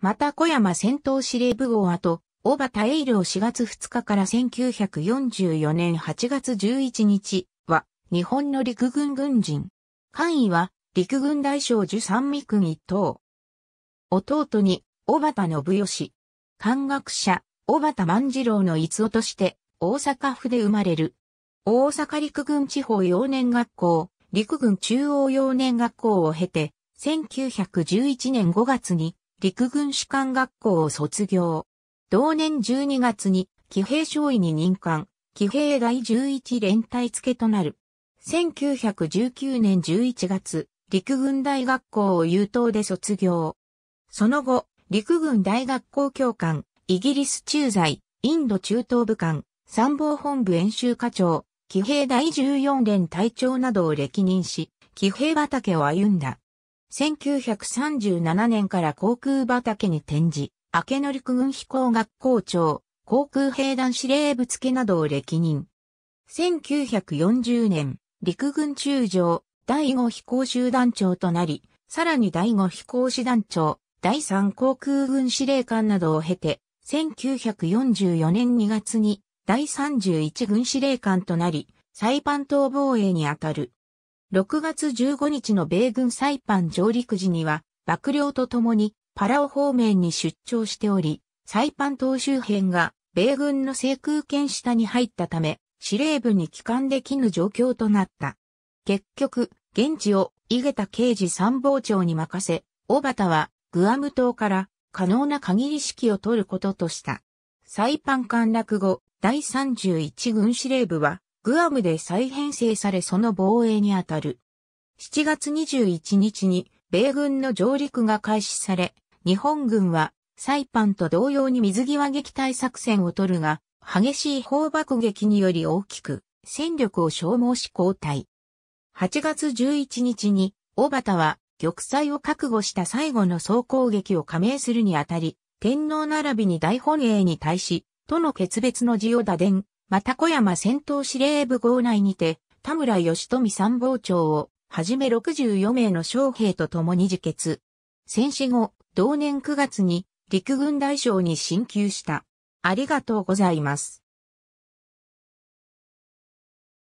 また小山戦闘司令部号跡、小畑栄を4月2日から1944年8月11日は、日本の陸軍軍人。官位は、陸軍大将樹三味君一等。弟に、小畑信義。官学者、小畑万次郎の逸夫として、大阪府で生まれる。大阪陸軍地方幼年学校、陸軍中央幼年学校を経て、1911年5月に陸軍士官学校を卒業。同年12月に騎兵少尉に任官、騎兵第11連隊付となる。1919年11月、陸軍大学校を優等で卒業。その後、陸軍大学校教官、イギリス駐在、インド中東部官、参謀本部演習課長、騎兵第14連隊長などを歴任し、騎兵畑を歩んだ。1937年から航空畑に転じ、明陸軍飛行学校長、航空兵団司令部付などを歴任。1940年、陸軍中将、第5飛行集団長となり、さらに第5飛行師団長、第3航空軍司令官などを経て、1944年2月に第31軍司令官となり、サイパン島防衛にあたる6月15日の米軍サイパン上陸時には、幕僚と共にパラオ方面に出張しており、サイパン島周辺が米軍の制空権下に入ったため、司令部に帰還できぬ状況となった。結局、現地を井桁刑事参謀長に任せ、小畑はグアム島から可能な限り指揮を取ることとした。サイパン陥落後、第31軍司令部はグアムで再編成されその防衛にあたる。7月21日に米軍の上陸が開始され、日本軍はサイパンと同様に水際撃退作戦を取るが、激しい砲爆撃により大きく戦力を消耗し交代。8月11日に、小畑は玉砕を覚悟した最後の総攻撃を加盟するにあたり、天皇並びに大本営に対し、との決別の字を打電、また小山戦闘司令部号内にて、田村義富参謀長を、はじめ64名の将兵と共に自決。戦死後、同年9月に陸軍大将に進級した。ありがとうございます。